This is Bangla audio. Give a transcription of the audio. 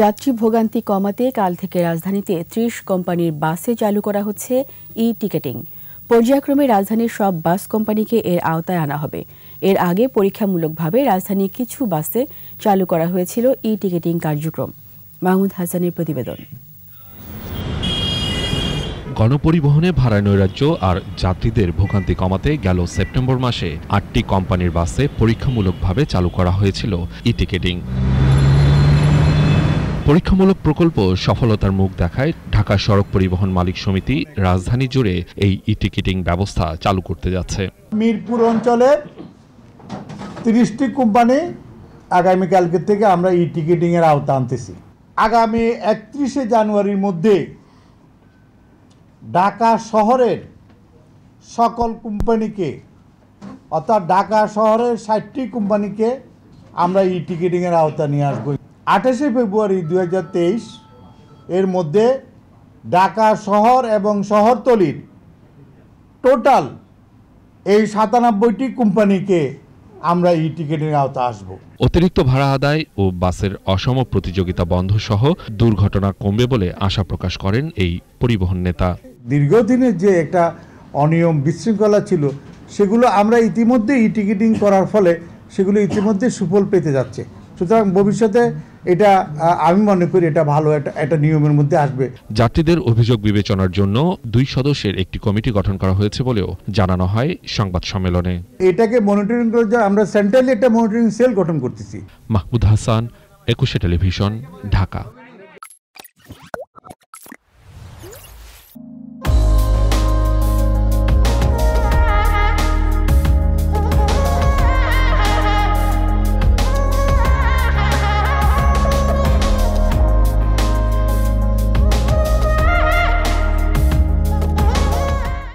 যাত্রী ভোগান্তি কমাতে কাল থেকে রাজধানীতে ত্রিশ কোম্পানির বাসে চালু করা হচ্ছে ই টিকেটিং পর্যায়ক্রমে রাজধানীর সব বাস কোম্পানিকে এর আওতায় আনা হবে এর আগে পরীক্ষামূলকভাবে রাজধানীর কিছু বাসে চালু করা হয়েছিল ই টিকেটিং কার্যক্রম মাহমুদ হাসানের প্রতিবেদন গণপরিবহনে ভাড়া নৈরাজ্য আর যাত্রীদের ভোগান্তি কমাতে গেল সেপ্টেম্বর মাসে আটটি কোম্পানির বাসে পরীক্ষামূলকভাবে চালু করা হয়েছিল ই টিকেটিং পরীক্ষামূলক প্রকল্প সফলতার মুখ দেখায় ঢাকা সড়ক পরিবহন মালিক সমিতি রাজধানী জুড়ে এই ই টিকিটিং ব্যবস্থা চালু করতে যাচ্ছে মিরপুর অঞ্চলে তিরিশটি কোম্পানি আগামীকালকে থেকে আমরা ই এর আওতা আনতেছি আগামী একত্রিশে জানুয়ারির মধ্যে ঢাকা শহরের সকল কোম্পানিকে অর্থাৎ ঢাকা শহরের ষাটটি কোম্পানিকে আমরা ই এর আওতা নিয়ে আসবো আঠাশে ফেব্রুয়ারি দু এর মধ্যে ঢাকা শহর এবং শহরতলির টোটাল এই সাতানব্বইটি কোম্পানিকে আমরা ই টিকিটের আওতা আসব অতিরিক্ত ভাড়া আদায় ও বাসের অসম প্রতিযোগিতা বন্ধ সহ দুর্ঘটনা কমবে বলে আশা প্রকাশ করেন এই পরিবহন নেতা দীর্ঘদিনের যে একটা অনিয়ম বিশৃঙ্খলা ছিল সেগুলো আমরা ইতিমধ্যে ই টিকিটিং করার ফলে সেগুলো ইতিমধ্যে সুফল পেতে যাচ্ছে সুতরাং ভবিষ্যতে এটা আমি মনে করি এটা ভালো একটা একটা নিয়মের মধ্যে আসবে যাত্রীদের অভিযোগ বিবেচনার জন্য দুই সদস্যের একটি কমিটি গঠন করা হয়েছে বলেও জানানো হয় সংবাদ সম্মেলনে এটাকে মনিটরিং করার জন্য আমরা সেন্ট্রালি একটা মনিটরিং সেল গঠন করতেছি মাহমুদ হাসান একুশে টেলিভিশন ঢাকা